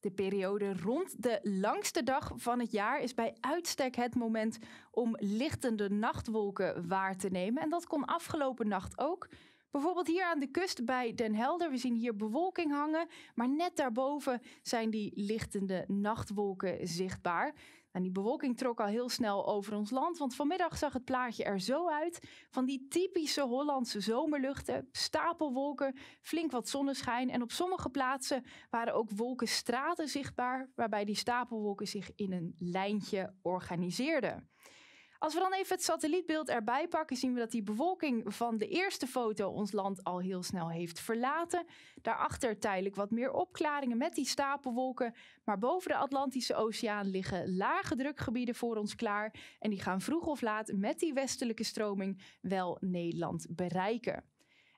De periode rond de langste dag van het jaar is bij uitstek het moment om lichtende nachtwolken waar te nemen. En dat kon afgelopen nacht ook. Bijvoorbeeld hier aan de kust bij Den Helder. We zien hier bewolking hangen, maar net daarboven zijn die lichtende nachtwolken zichtbaar. Nou, die bewolking trok al heel snel over ons land, want vanmiddag zag het plaatje er zo uit. Van die typische Hollandse zomerluchten, stapelwolken, flink wat zonneschijn. En op sommige plaatsen waren ook wolkenstraten zichtbaar, waarbij die stapelwolken zich in een lijntje organiseerden. Als we dan even het satellietbeeld erbij pakken, zien we dat die bewolking van de eerste foto ons land al heel snel heeft verlaten. Daarachter tijdelijk wat meer opklaringen met die stapelwolken. Maar boven de Atlantische Oceaan liggen lage drukgebieden voor ons klaar. En die gaan vroeg of laat met die westelijke stroming wel Nederland bereiken.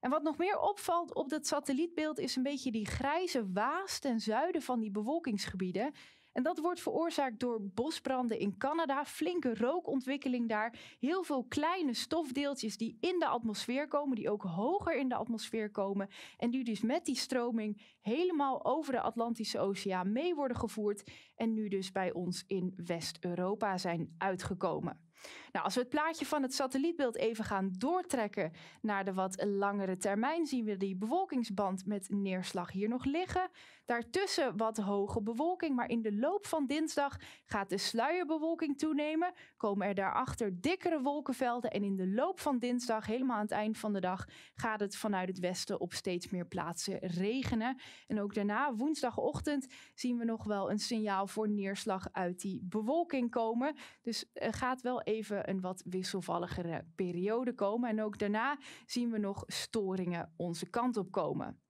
En wat nog meer opvalt op dat satellietbeeld is een beetje die grijze waas ten zuiden van die bewolkingsgebieden. En dat wordt veroorzaakt door bosbranden in Canada, flinke rookontwikkeling daar, heel veel kleine stofdeeltjes die in de atmosfeer komen, die ook hoger in de atmosfeer komen en die dus met die stroming helemaal over de Atlantische Oceaan mee worden gevoerd en nu dus bij ons in West-Europa zijn uitgekomen. Nou, als we het plaatje van het satellietbeeld even gaan doortrekken naar de wat langere termijn, zien we die bewolkingsband met neerslag hier nog liggen. Daartussen wat hoge bewolking, maar in de loop van dinsdag gaat de sluierbewolking toenemen. Komen er daarachter dikkere wolkenvelden en in de loop van dinsdag, helemaal aan het eind van de dag, gaat het vanuit het westen op steeds meer plaatsen regenen. En ook daarna, woensdagochtend, zien we nog wel een signaal voor neerslag uit die bewolking komen. Dus eh, gaat wel even een wat wisselvalligere periode komen. En ook daarna zien we nog storingen onze kant op komen.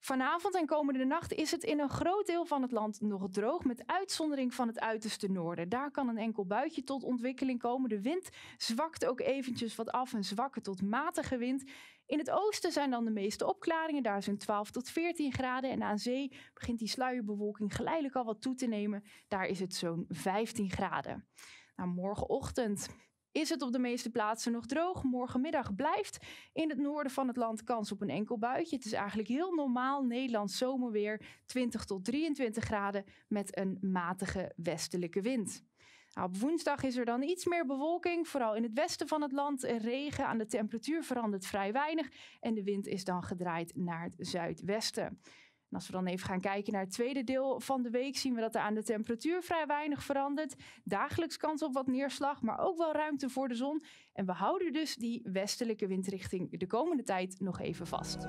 Vanavond en komende nacht is het in een groot deel van het land nog droog, met uitzondering van het uiterste noorden. Daar kan een enkel buitje tot ontwikkeling komen. De wind zwakt ook eventjes wat af, een zwakke tot matige wind. In het oosten zijn dan de meeste opklaringen, daar zijn 12 tot 14 graden. En aan zee begint die sluierbewolking geleidelijk al wat toe te nemen, daar is het zo'n 15 graden. Nou, morgenochtend is het op de meeste plaatsen nog droog. Morgenmiddag blijft in het noorden van het land kans op een enkel buitje. Het is eigenlijk heel normaal Nederlands zomerweer 20 tot 23 graden met een matige westelijke wind. Nou, op woensdag is er dan iets meer bewolking, vooral in het westen van het land. Regen aan de temperatuur verandert vrij weinig en de wind is dan gedraaid naar het zuidwesten. En als we dan even gaan kijken naar het tweede deel van de week, zien we dat er aan de temperatuur vrij weinig verandert. Dagelijks kans op wat neerslag, maar ook wel ruimte voor de zon. En we houden dus die westelijke windrichting de komende tijd nog even vast.